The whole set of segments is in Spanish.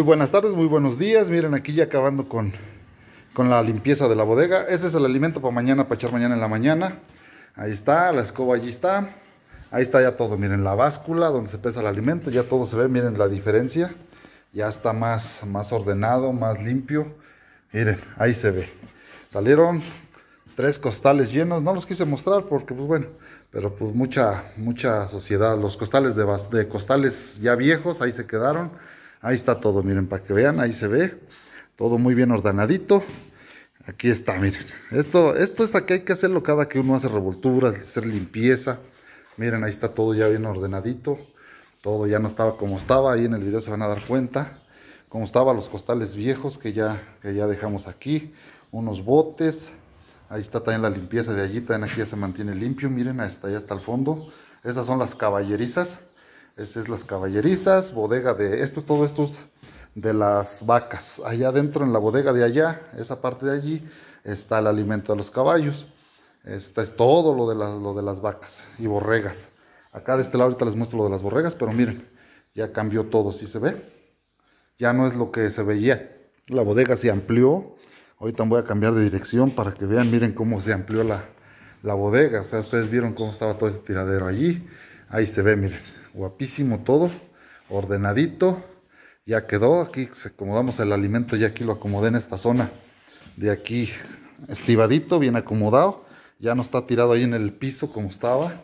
Muy buenas tardes, muy buenos días. Miren, aquí ya acabando con, con la limpieza de la bodega. Ese es el alimento para mañana, para echar mañana en la mañana. Ahí está, la escoba allí está. Ahí está ya todo, miren, la báscula donde se pesa el alimento, ya todo se ve, miren la diferencia. Ya está más, más ordenado, más limpio. Miren, ahí se ve. Salieron tres costales llenos, no los quise mostrar porque pues bueno, pero pues mucha, mucha sociedad. Los costales de, de costales ya viejos, ahí se quedaron Ahí está todo, miren, para que vean, ahí se ve. Todo muy bien ordenadito. Aquí está, miren. Esto, esto es aquí hay que hacerlo cada que uno hace revolturas, hacer limpieza. Miren, ahí está todo ya bien ordenadito. Todo ya no estaba como estaba. Ahí en el video se van a dar cuenta. Como estaban los costales viejos que ya, que ya dejamos aquí. Unos botes. Ahí está también la limpieza de allí. También aquí ya se mantiene limpio. Miren, hasta ya está el fondo. Esas son las caballerizas esas es las caballerizas, bodega de... Esto, todo esto de las vacas. Allá adentro, en la bodega de allá, esa parte de allí, está el alimento de los caballos. esto es todo lo de, las, de las vacas y borregas. Acá de este lado ahorita les muestro lo de las borregas, pero miren, ya cambió todo, ¿sí se ve? Ya no es lo que se veía. La bodega se amplió. Ahorita voy a cambiar de dirección para que vean, miren cómo se amplió la, la bodega. O sea, ustedes vieron cómo estaba todo ese tiradero allí. Ahí se ve, miren guapísimo todo, ordenadito, ya quedó, aquí acomodamos el alimento, ya aquí lo acomodé en esta zona, de aquí estivadito, bien acomodado, ya no está tirado ahí en el piso como estaba,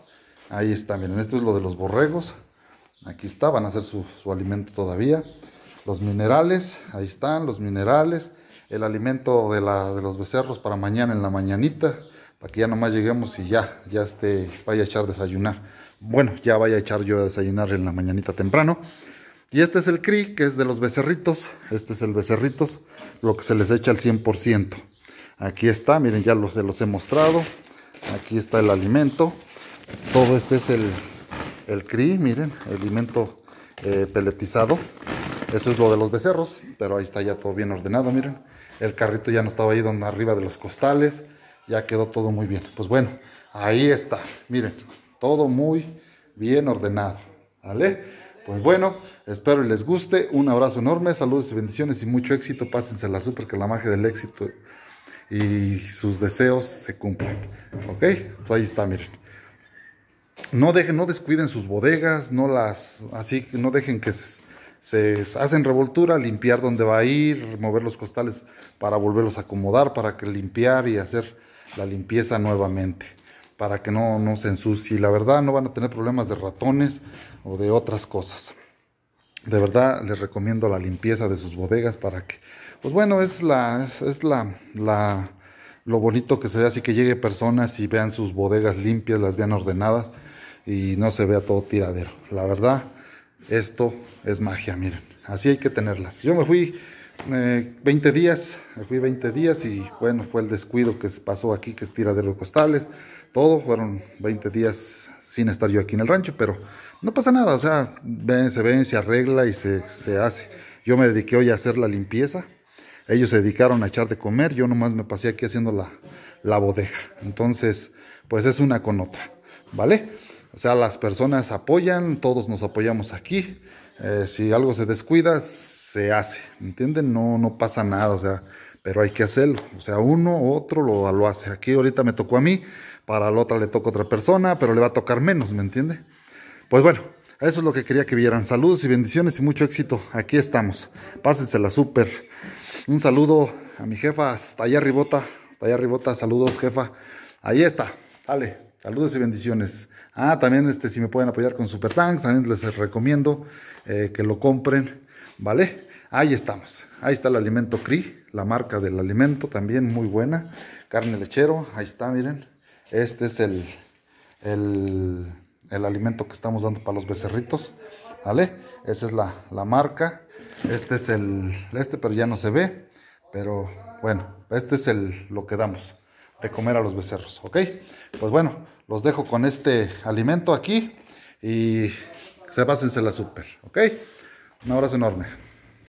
ahí está, miren, esto es lo de los borregos, aquí está, van a hacer su, alimento todavía, los minerales, ahí están los minerales, el alimento de, la, de los becerros para mañana en la mañanita, Aquí ya nomás lleguemos y ya, ya este, vaya a echar desayunar. Bueno, ya vaya a echar yo a desayunar en la mañanita temprano. Y este es el CRI, que es de los becerritos. Este es el becerritos, lo que se les echa al 100%. Aquí está, miren, ya los, se los he mostrado. Aquí está el alimento. Todo este es el, CRI, miren, alimento eh, peletizado. Eso es lo de los becerros, pero ahí está ya todo bien ordenado, miren. El carrito ya no estaba ahí donde arriba de los costales ya quedó todo muy bien. Pues bueno, ahí está, miren, todo muy bien ordenado, ¿vale? Pues bueno, espero les guste, un abrazo enorme, saludos y bendiciones y mucho éxito, pásensela super que la magia del éxito y sus deseos se cumplan, ¿ok? Pues ahí está, miren. No dejen, no descuiden sus bodegas, no las, así, no dejen que se, se hacen revoltura, limpiar donde va a ir, mover los costales para volverlos a acomodar, para que limpiar y hacer la limpieza nuevamente para que no, no se ensucie. La verdad no van a tener problemas de ratones o de otras cosas. De verdad les recomiendo la limpieza de sus bodegas para que, pues bueno, es la, es, la, la, lo bonito que se ve así que llegue personas y vean sus bodegas limpias, las vean ordenadas y no se vea todo tiradero. La verdad, esto es magia, miren. Así hay que tenerlas. Yo me fui 20 eh, días, fui 20 días y bueno, fue el descuido que se pasó aquí, que es los costales, todo, fueron 20 días sin estar yo aquí en el rancho, pero no pasa nada, o sea, se ven, se arregla y se, hace. Yo me dediqué hoy a hacer la limpieza, ellos se dedicaron a echar de comer, yo nomás me pasé aquí haciendo la, la Entonces, pues es una con otra, ¿vale? O sea, las personas apoyan, todos nos apoyamos aquí. Eh, si algo se descuida, se hace, ¿entienden? No, no pasa nada, o sea, pero hay que hacerlo. O sea, uno otro lo, lo hace. Aquí ahorita me tocó a mí, para la otra le tocó a otra persona, pero le va a tocar menos, ¿me entiende? Pues bueno, eso es lo que quería que vieran. Saludos y bendiciones y mucho éxito. Aquí estamos. la súper. Un saludo a mi jefa hasta allá arribota. Hasta allá arribota. Saludos, jefa. Ahí está. Dale. Saludos y bendiciones. Ah, también este, si me pueden apoyar con Super Tanks, también les recomiendo eh, que lo compren. ¿Vale? Ahí estamos. Ahí está el alimento CRI, la marca del alimento también muy buena. Carne lechero, ahí está, miren. Este es el, el, el alimento que estamos dando para los becerritos. ¿Vale? Esa es la, la marca. Este es el, este, pero ya no se ve. Pero bueno, este es el, lo que damos de comer a los becerros, ¿ok? Pues bueno, los dejo con este alimento aquí y se súper, la super, ¿ok? Un abrazo enorme.